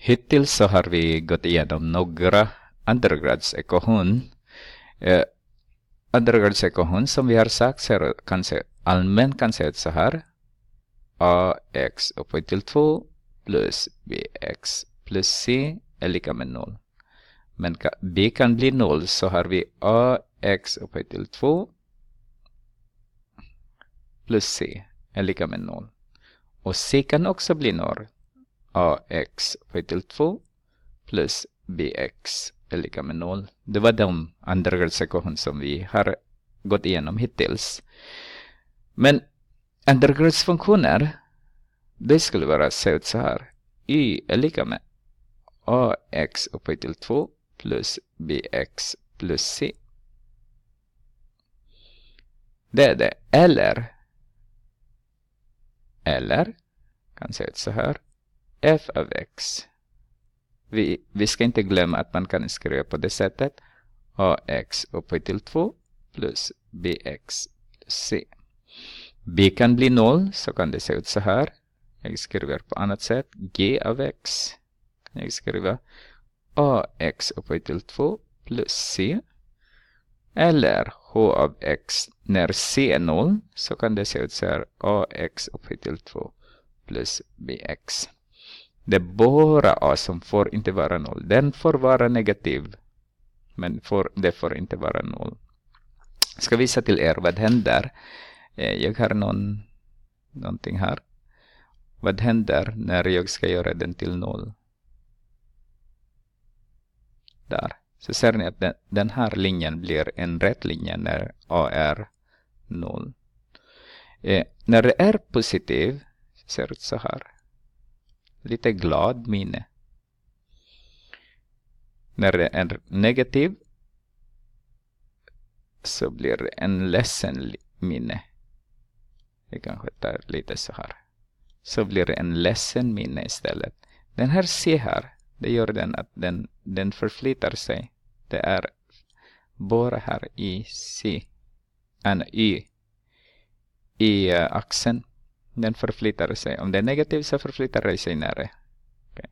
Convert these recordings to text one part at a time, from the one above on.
Hittills så har vi gått igenom några undergradsektion. Eh, undergradsektion som vi har sagt ser, kan se, allmän kan se ut så här. ax upphöjt till 2 plus bx plus c är lika med 0. Men ka, b kan bli 0 så har vi ax upphöjt till 2 plus c är lika med 0. Och c kan också bli 0 ax upphöjt till 2 plus bx är lika med 0. Det var de undergradsektion som vi har gått igenom hittills. Men undergradsfunktioner, det skulle vara se ut så här. y är lika med ax upphöjt till 2 plus bx plus c. Det är det. Eller, eller, kan se ut så här f av x. Vi, vi ska inte glömma att man kan skriva på det sättet. ax upphöjt till 2 plus bx plus c. b kan bli 0, så kan det se ut så här. Jag skriver på annat sätt. g av x. kan Jag skriva ax upphöjt till 2 plus c. Eller h av x när c är 0 så kan det se ut så här ax upphöjt till 2 plus bx. Det är bara A som får inte vara noll. Den får vara negativ. Men får, det får inte vara noll. Jag ska visa till er vad händer. Eh, jag har någon, någonting här. Vad händer när jag ska göra den till noll? Där. Så ser ni att den, här linjen blir en rät linje när A är noll. Eh, när det är positiv, ser det ut så här lite glad minne. När det är negativ så blir det en ledsen minne. Vi kanske tar lite så här. Så blir det en ledsen minne istället. Den här C här, det gör den att den, den förflyttar sig. Det är bara här i C, en y i eh, axeln. Den förflyttar sig. Om det är negativt så förflyttar det sig nära. Okay.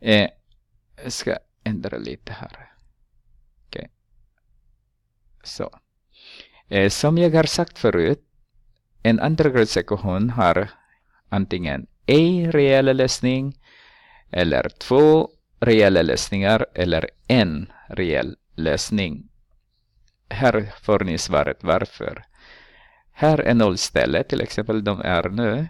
Eh, jag ska ändra lite här. Okay. Så. Eh, som jag har sagt förut, en andragradsekvation har antingen en reell lösning eller två reella lösningar eller en reell lösning. Här får ni svaret varför. Här är nollstället, till exempel de är nu.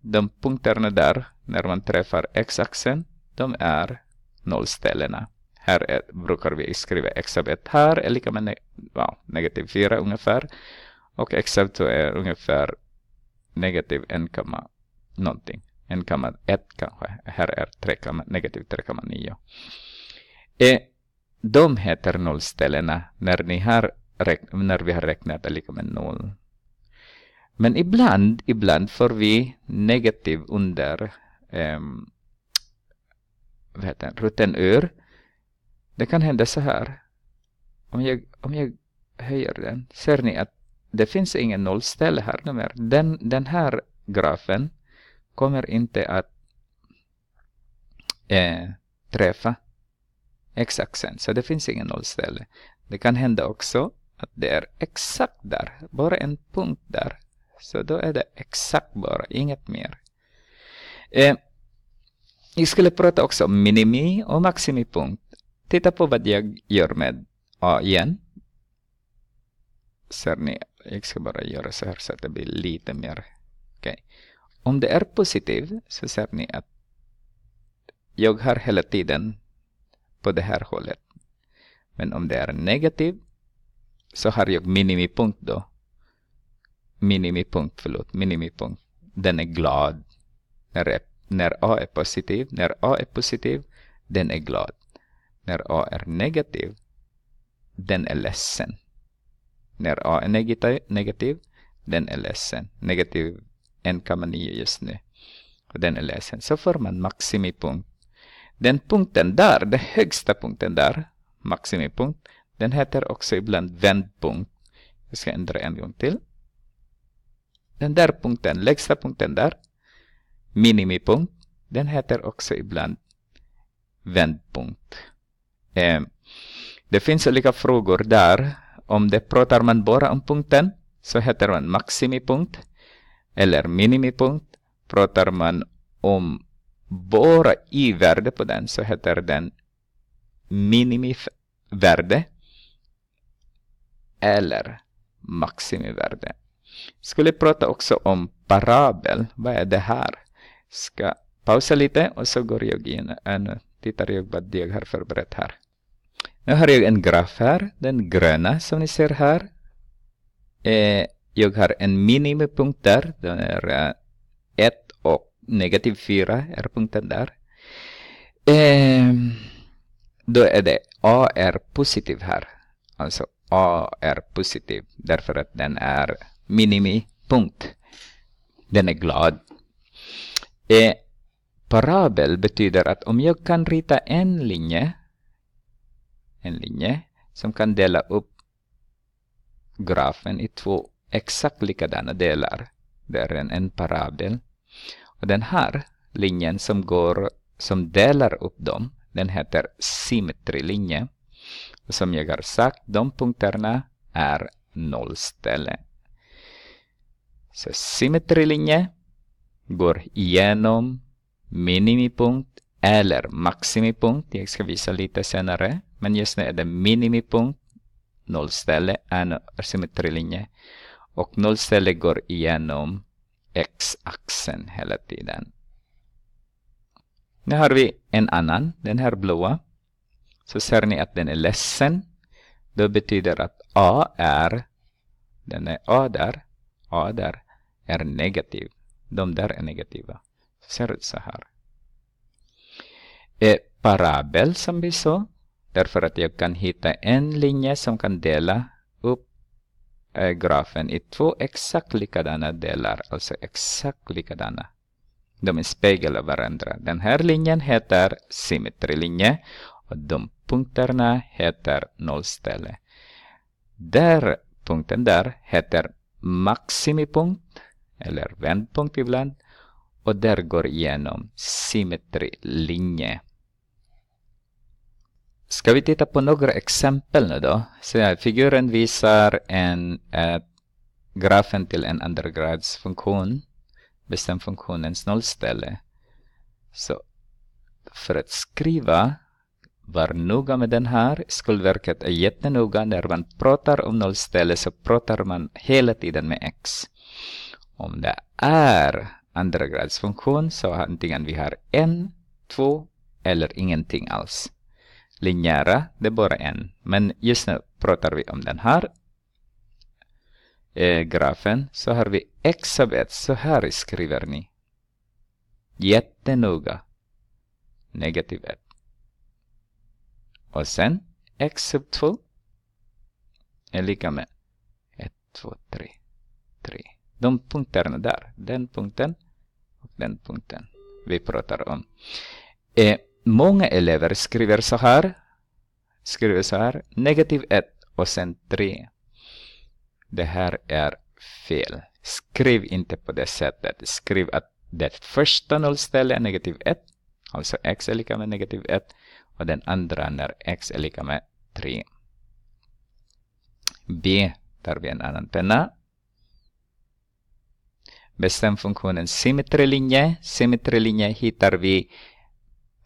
De punkterna där, när man träffar x-axeln, de är nollställena. Här är, brukar vi skriva x av 1 här är lika med ne ja, negativ 4 ungefär. Och x av 2 är ungefär negativ 1, någonting. 1,1 kanske. Här är 3, negativ 3,9. Eh, de heter nollställena när, när vi har räknat är lika med noll. Men ibland, ibland får vi negativ under um, vad heter rutten ur. Det kan hända så här. Om jag, om jag höjer den, ser ni att det finns ingen nollställe här Den, den här grafen kommer inte att eh, träffa x-axeln, så det finns ingen nollställe. Det kan hända också att det är exakt där, bara en punkt där så då är det exakt bara, inget mer. Eh, jag skulle prata också om minimi och maximipunkt. Titta på vad jag gör med A igen. Ser ni? Jag ska bara göra så här så att det blir lite mer. Okay. Om det är positivt så ser ni att jag har hela tiden på det här hållet. Men om det är negativt så har jag minimipunkt då minimipunkt, förlåt, minimipunkt. Den är glad när, när A är positiv. När A är positiv, den är glad. När A är negativ, den är ledsen. När A är negativ, negativ den är ledsen. Negativ 1,9 just nu. Och den är ledsen. Så får man maximipunkt. Den punkten där, den högsta punkten där, maximipunkt, den heter också ibland vändpunkt. Jag ska ändra en gång till. Den där punkten, lägsta punkten där, minimipunkt, den heter också ibland vändpunkt. Eh, det finns olika frågor där. Om det pratar man bara om punkten så heter man maximipunkt eller minimipunkt. Pratar man om bara i-värde på den så heter den minimivärde eller maximivärde skulle prata också om parabel. Vad är det här? Ska pausa lite och så går jag in och tittar jag vad jag har förberett här. Nu har jag en graf här. Den gröna som ni ser här. Eh, jag har en minimipunkt där. Den är 1 eh, och negativ 4 är punkten där. Eh, då är det A är positiv här. Alltså A är positiv därför att den är minimi, punkt. Den är glad. Eh, parabel betyder att om jag kan rita en linje, en linje som kan dela upp grafen i två exakt likadana delar. Det är en, en parabel. Och den här linjen som går som delar upp dem, den heter symmetrilinje. Och som jag har sagt, de punkterna är nollställe. Så symmetrilinje går igenom minimipunkt eller maximipunkt. Jag ska visa lite senare. Men just nu är det minimipunkt, nollställe, symmetrilinje. Och nollställe går igenom x-axeln hela tiden. Nu har vi en annan, den här blåa. Så ser ni att den är ledsen. Det betyder att A är, den är A där, A där är negativ. De där är negativa. Så ser ut så här. Eh, parabel som vi såg. Därför att jag kan hitta en linje som kan dela upp eh, grafen i två exakt likadana delar. Alltså exakt likadana. De är spegel av varandra. Den här linjen heter symmetrilinje och de punkterna heter nollställe. Där punkten där heter maximipunkt eller vändpunkt ibland och där går igenom symmetrilinje. Ska vi titta på några exempel nu då? Så figuren visar en, äh, grafen till en undergradsfunktion. Bestäm funktionens nollställe. Så för att skriva, var noga med den här. Skolverket är jättenoga. När man pratar om nollställe så pratar man hela tiden med x. Om det är andragradsfunktion så antingen vi har en, två eller ingenting alls. Linjära, det är bara en. Men just nu pratar vi om den här eh, grafen. Så har vi x sub 1. Så här skriver ni. Jättenoga. Negativ 1. Och sen x sub 2 är lika med 1, 2, 3, 3 de punkterna där, den punkten och den punkten vi pratar om. Eh, många elever skriver så här, skriver så här, negativ 1 och sen 3. Det här är fel. Skriv inte på det sättet. Skriv att det första nollstället är negativ 1, alltså x är lika med negativ 1 och den andra när x är lika med 3. B tar vi en annan penna Bestäm funktionen symmetrilinje. Symmetrilinje hittar vi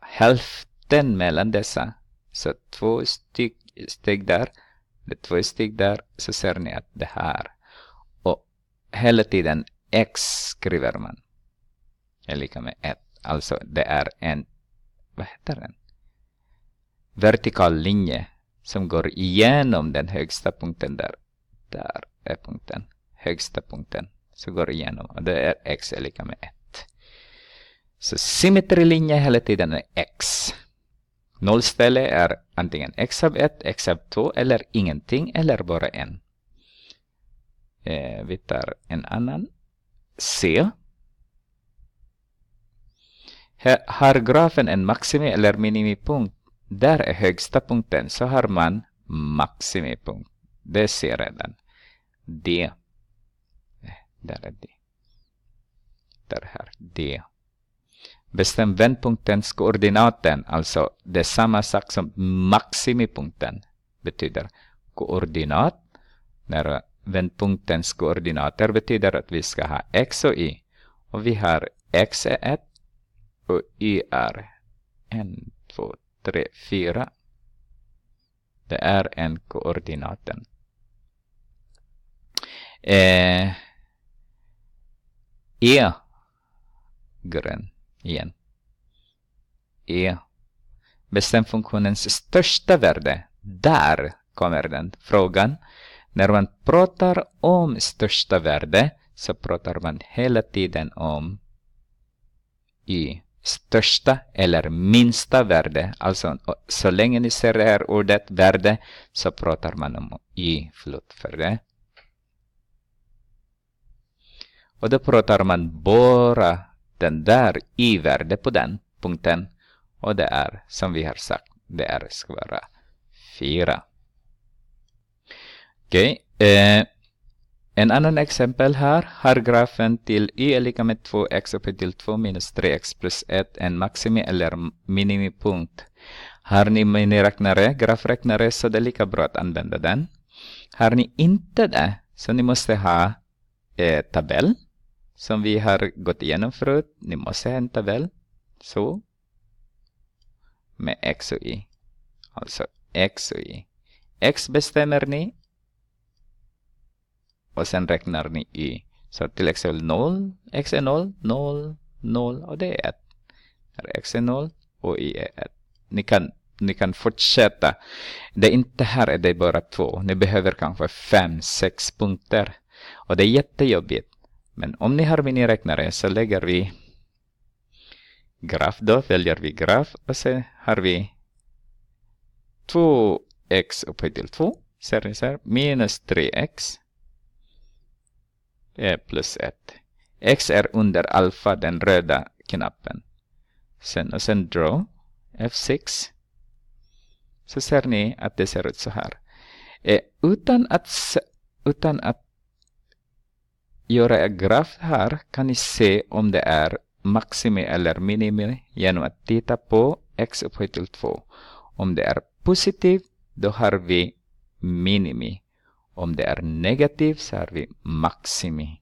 hälften mellan dessa. Så två styg, steg där, två steg där, så ser ni att det här. Och hela tiden x skriver man. Är lika med 1. Alltså det är en, vad heter den? Vertikal linje som går igenom den högsta punkten där. Där är punkten, högsta punkten. Så går det igenom och det är x är lika med 1. Så symmetrilinjen hela tiden är x. Nollställe är antingen x av 1, x av 2 eller ingenting eller bara en. Eh, vi tar en annan. C. Här har grafen en maximi eller minimipunkt, där är högsta punkten, så har man maximipunkt. Det ser redan. D. Där är det. Där här, det. Bestäm vändpunktens koordinaten, alltså det är samma sak som maximipunkten betyder koordinat. När vändpunktens koordinater betyder att vi ska ha x och y. Och vi har x är 1 och y är 1, 2, 3, 4. Det är en koordinaten. Eh, e Grön igen. E. Bestäm funktionens största värde. Där kommer den frågan. När man pratar om största värde så pratar man hela tiden om i största eller minsta värde. Alltså så länge ni ser det här ordet värde så pratar man om i för det. Och då pratar man bara den där i-värde på den punkten. Och det är, som vi har sagt, det är ska vara 4. Okej. Okay. Eh, en annan exempel här har grafen till y är lika med 2x upphöjt till 2 minus 3x plus 1 en maximi eller minimipunkt. Har ni miniräknare, grafräknare, så det är lika bra att använda den. Har ni inte det, så ni måste ha eh, tabell som vi har gått igenom förut. Ni måste hämta väl. Så. Med X och Y. Alltså X och Y. X bestämmer ni. Och sen räknar ni Y. Så till exempel 0. X är 0, 0, 0 och det är 1. Där X är 0 och Y är 1. Ni kan, ni kan fortsätta. Det är inte här det är bara två. Ni behöver kanske fem sex punkter. Och det är jättejobbigt. Men om ni har miniräknare så lägger vi graf då, väljer vi graf och så har vi 2x upphöjt till 2, ser ni så här, minus 3x plus 1. X är under alfa, den röda knappen. Sen och sen draw, F6. Så ser ni att det ser ut så här. Eh, utan, att, utan att göra en graf här kan ni se om det är maximi eller minimi genom att titta på x upphöjt till 2. Om det är positivt, då har vi minimi. Om det är negativt så har vi maximi.